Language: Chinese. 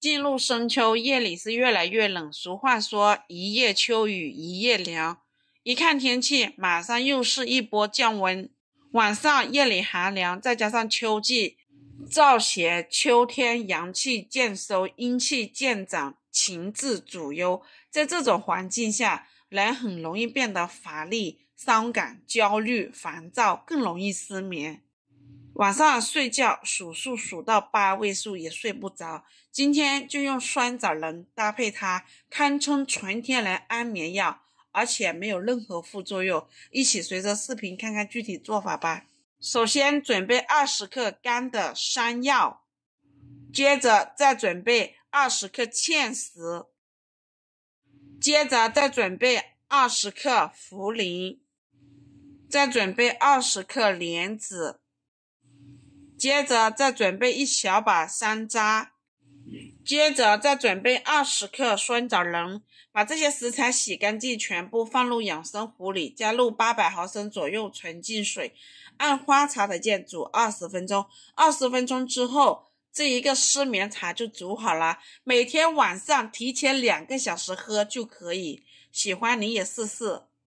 进入深秋，夜里是越来越冷。俗话说：“一夜秋雨一夜凉。”一看天气，马上又是一波降温。晚上夜里寒凉，再加上秋季燥邪，秋天阳气渐收，阴气渐长，情志主忧。在这种环境下，人很容易变得乏力、伤感、焦虑、烦躁，更容易失眠。晚上睡觉数数数到八位数也睡不着，今天就用酸枣仁搭配它，堪称纯天然安眠药，而且没有任何副作用。一起随着视频看看具体做法吧。首先准备二十克干的山药，接着再准备二十克芡实，接着再准备二十克茯苓，再准备二十克莲子。接着再准备一小把山楂，接着再准备二十克酸枣仁，把这些食材洗干净，全部放入养生壶里，加入八百毫升左右纯净水，按花茶的键煮二十分钟。二十分钟之后，这一个失眠茶就煮好了。每天晚上提前两个小时喝就可以。喜欢你也试试。